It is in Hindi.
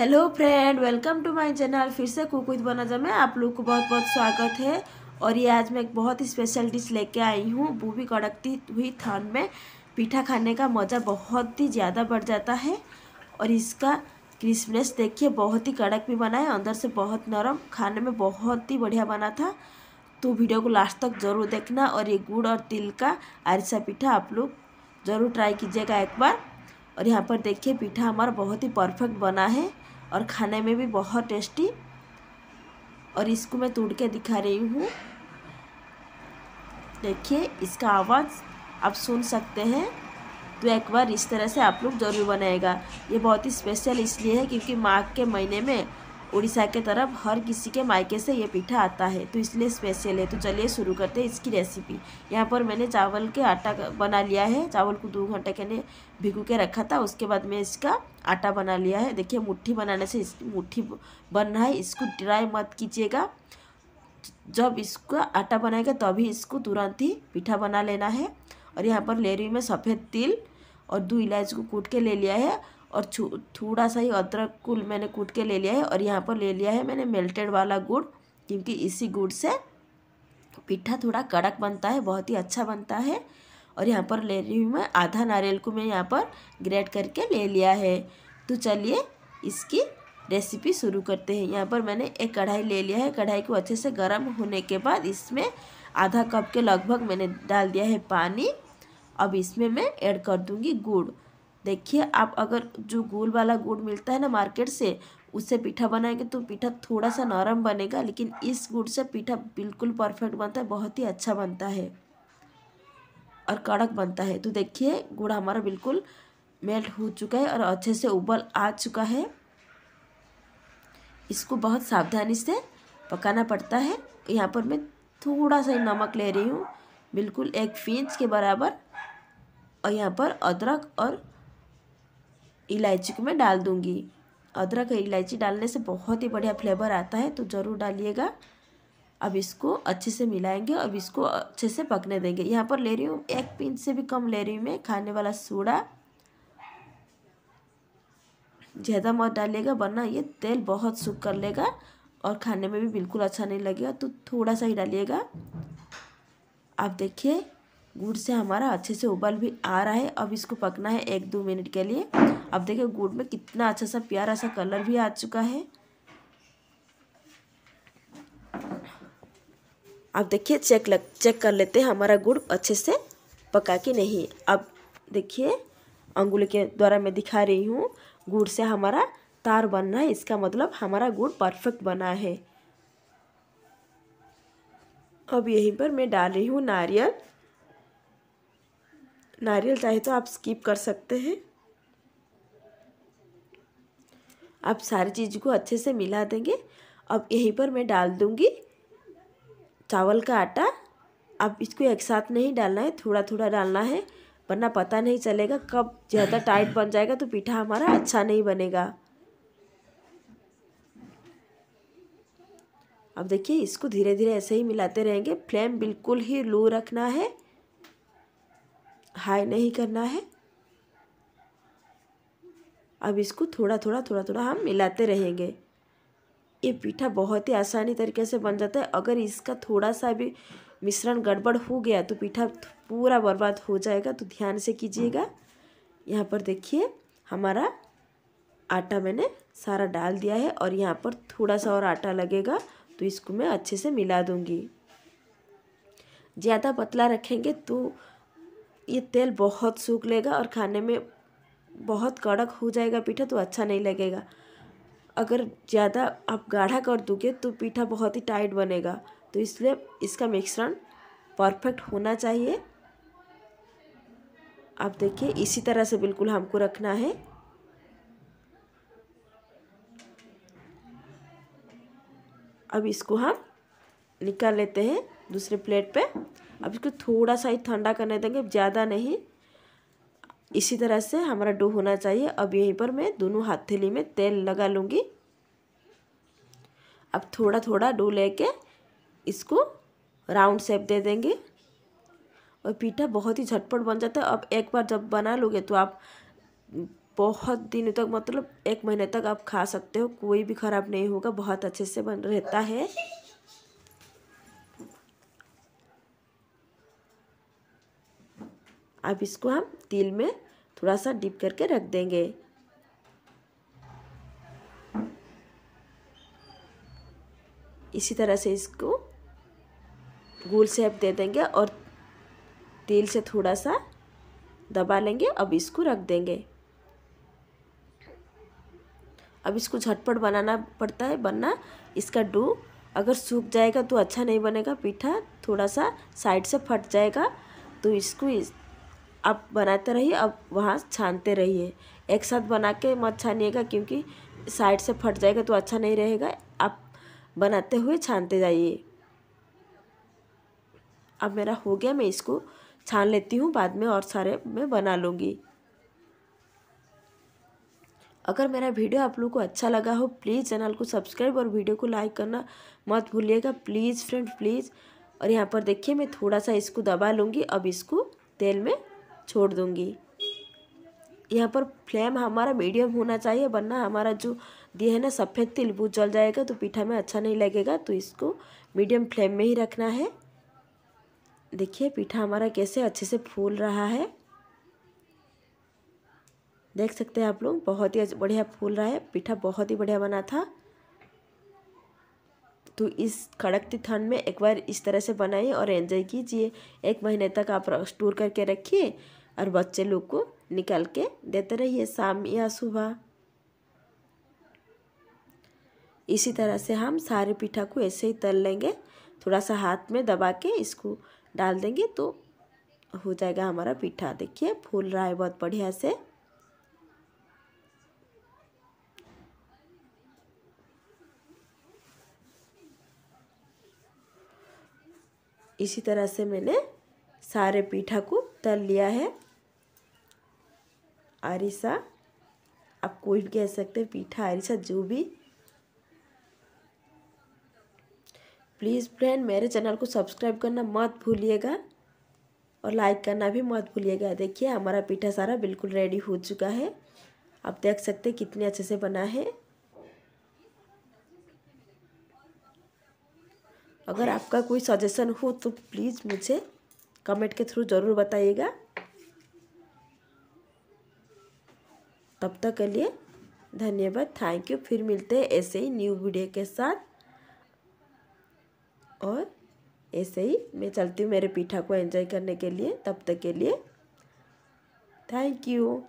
hello friend welcome to my channel फिर से कुक विद बनाजा में आप लोग को बहुत बहुत स्वागत है और ये आज मैं एक बहुत ही स्पेशल डिश लेके आई हूँ वो भी कड़कती हुई थान में पीठा खाने का मज़ा बहुत ही ज़्यादा बढ़ जाता है और इसका क्रिस्पनेस देखिए बहुत ही कड़क भी बना है अंदर से बहुत नरम खाने में बहुत ही बढ़िया बना था तो वीडियो को लास्ट तक ज़रूर देखना और ये गुड़ और तिल का आरसा पीठा आप लोग ज़रूर ट्राई कीजिएगा एक बार और यहाँ पर देखिए पीठा हमारा बहुत ही परफेक्ट बना है और खाने में भी बहुत टेस्टी और इसको मैं तोड़ के दिखा रही हूँ देखिए इसका आवाज़ आप सुन सकते हैं तो एक बार इस तरह से आप लोग ज़रूर बनाएगा ये बहुत ही स्पेशल इसलिए है क्योंकि माघ के महीने में उड़ीसा के तरफ हर किसी के मायके से ये पीठा आता है तो इसलिए स्पेशल है तो चलिए शुरू करते हैं इसकी रेसिपी यहाँ पर मैंने चावल के आटा बना लिया है चावल को दो घंटे के लिए भिगू के रखा था उसके बाद मैं इसका आटा बना लिया है देखिए मुट्ठी बनाने से इसकी मुट्ठी बन रहा है इसको ड्राई मत कीजिएगा जब इसका आटा बनाएगा तभी तो इसको तुरंत ही पीठा बना लेना है और यहाँ पर ले रही मैं सफ़ेद तिल और दो इलायची को कूट के ले लिया है और थोड़ा सा ही अदरक कुल मैंने कूट के ले लिया है और यहाँ पर ले लिया है मैंने मेल्टेड वाला गुड़ क्योंकि इसी गुड़ से पिट्ठा थोड़ा कड़क बनता है बहुत ही अच्छा बनता है और यहाँ पर ले रही हूँ मैं आधा नारियल को मैं यहाँ पर ग्रेट करके ले लिया है तो चलिए इसकी रेसिपी शुरू करते हैं यहाँ पर मैंने एक कढ़ाई ले लिया है कढ़ाई को अच्छे से गर्म होने के बाद इसमें आधा कप के लगभग मैंने डाल दिया है पानी अब इसमें मैं ऐड कर दूँगी गुड़ देखिए आप अगर जो गोल वाला गुड़ मिलता है ना मार्केट से उससे पीठा बनाएंगे तो पीठा थोड़ा सा नरम बनेगा लेकिन इस गुड़ से पीठा बिल्कुल परफेक्ट बनता है बहुत ही अच्छा बनता है और कड़क बनता है तो देखिए गुड़ हमारा बिल्कुल मेल्ट हो चुका है और अच्छे से उबल आ चुका है इसको बहुत सावधानी से पकाना पड़ता है यहाँ पर मैं थोड़ा सा नमक ले रही हूँ बिल्कुल एक फिंच के बराबर और यहाँ पर अदरक और इलायची को मैं डाल दूँगी अदरक इलायची डालने से बहुत ही बढ़िया फ्लेवर आता है तो ज़रूर डालिएगा अब इसको अच्छे से मिलाएंगे अब इसको अच्छे से पकने देंगे यहाँ पर ले रही हूँ एक पिंच से भी कम ले रही हूँ मैं खाने वाला सोडा ज़्यादा मत डालिएगा वरना ये तेल बहुत सूख कर लेगा और खाने में भी बिल्कुल अच्छा नहीं लगेगा तो थोड़ा सा ही डालिएगा आप देखिए गुड़ से हमारा अच्छे से उबल भी आ रहा है अब इसको पकना है एक दो मिनट के लिए अब देखिए गुड़ में कितना अच्छा सा प्यारा सा कलर भी आ चुका है अब देखिए चेक लग चेक कर लेते हैं हमारा गुड़ अच्छे से पका के नहीं अब देखिए अंगुल के द्वारा मैं दिखा रही हूँ गुड़ से हमारा तार बनना है इसका मतलब हमारा गुड़ परफेक्ट बना है अब यहीं पर मैं डाल रही हूँ नारियल नारियल चाहे तो आप स्किप कर सकते हैं आप सारी चीज़ को अच्छे से मिला देंगे अब यहीं पर मैं डाल दूँगी चावल का आटा आप इसको एक साथ नहीं डालना है थोड़ा थोड़ा डालना है वरना पता नहीं चलेगा कब ज़्यादा टाइट बन जाएगा तो पीठा हमारा अच्छा नहीं बनेगा अब देखिए इसको धीरे धीरे ऐसे ही मिलाते रहेंगे फ्लेम बिल्कुल ही लो रखना है हाई नहीं करना है अब इसको थोड़ा थोड़ा थोड़ा थोड़ा हम मिलाते रहेंगे ये पीठा बहुत ही आसानी तरीके से बन जाता है अगर इसका थोड़ा सा भी मिश्रण गड़बड़ हो गया तो पीठा पूरा बर्बाद हो जाएगा तो ध्यान से कीजिएगा यहाँ पर देखिए हमारा आटा मैंने सारा डाल दिया है और यहाँ पर थोड़ा सा और आटा लगेगा तो इसको मैं अच्छे से मिला दूँगी ज़्यादा पतला रखेंगे तो ये तेल बहुत सूख लेगा और खाने में बहुत कड़क हो जाएगा पीठा तो अच्छा नहीं लगेगा अगर ज़्यादा आप गाढ़ा कर दोगे तो पीठा बहुत ही टाइट बनेगा तो इसलिए इसका मिश्रण परफेक्ट होना चाहिए आप देखिए इसी तरह से बिल्कुल हमको रखना है अब इसको हम निकाल लेते हैं दूसरे प्लेट पे अब इसको थोड़ा सा ही ठंडा करने देंगे ज़्यादा नहीं इसी तरह से हमारा डो होना चाहिए अब यहीं पर मैं दोनों हथेली में तेल लगा लूँगी अब थोड़ा थोड़ा डो लेके इसको राउंड शेप दे देंगे और पीठा बहुत ही झटपट बन जाता है अब एक बार जब बना लोगे तो आप बहुत दिनों तक मतलब एक महीने तक आप खा सकते हो कोई भी ख़राब नहीं होगा बहुत अच्छे से बन रहता है अब इसको हम तिल में थोड़ा सा डिप करके रख देंगे इसी तरह से इसको गोल सेप दे देंगे और तेल से थोड़ा सा दबा लेंगे अब इसको रख देंगे अब इसको झटपट बनाना पड़ता है बनना इसका डो अगर सूख जाएगा तो अच्छा नहीं बनेगा पीठा थोड़ा सा साइड से फट जाएगा तो इसको इस आप बनाते रहिए अब वहाँ छानते रहिए एक साथ बना के मत छानिएगा क्योंकि साइड से फट जाएगा तो अच्छा नहीं रहेगा आप बनाते हुए छानते जाइए अब मेरा हो गया मैं इसको छान लेती हूँ बाद में और सारे मैं बना लूँगी अगर मेरा वीडियो आप लोग को अच्छा लगा हो प्लीज़ चैनल को सब्सक्राइब और वीडियो को लाइक करना मत भूलिएगा प्लीज़ फ्रेंड प्लीज़ और यहाँ पर देखिए मैं थोड़ा सा इसको दबा लूँगी अब इसको तेल में छोड़ दूँगी यहाँ पर फ्लेम हमारा मीडियम होना चाहिए वरना हमारा जो दिए है ना सफ़ेद तिल वो जल जाएगा तो पीठा में अच्छा नहीं लगेगा तो इसको मीडियम फ्लेम में ही रखना है देखिए पीठा हमारा कैसे अच्छे से फूल रहा है देख सकते हैं आप लोग बहुत ही बढ़िया फूल रहा है पीठा बहुत ही बढ़िया बना था तो इस खड़कती ठंड में एक बार इस तरह से बनाइए और एंजॉय कीजिए एक महीने तक आप स्टोर करके रखिए और बच्चे लोग को निकाल के देते रहिए शाम या सुबह इसी तरह से हम सारे पिठा को ऐसे ही तल लेंगे थोड़ा सा हाथ में दबा के इसको डाल देंगे तो हो जाएगा हमारा पिठा देखिए फूल रहा है बहुत बढ़िया से इसी तरह से मैंने सारे पीठा को तल लिया है आरिसा आप कोई भी कह सकते हैं पीठा आरिसा जो भी प्लीज़ फ्रेंड मेरे चैनल को सब्सक्राइब करना मत भूलिएगा और लाइक करना भी मत भूलिएगा देखिए हमारा पीठा सारा बिल्कुल रेडी हो चुका है आप देख सकते कितने अच्छे से बना है अगर आपका कोई सजेशन हो तो प्लीज़ मुझे कमेंट के थ्रू ज़रूर बताइएगा तब तक के लिए धन्यवाद थैंक यू फिर मिलते हैं ऐसे ही न्यू वीडियो के साथ और ऐसे ही मैं चलती हूँ मेरे पीठा को एंजॉय करने के लिए तब तक के लिए थैंक यू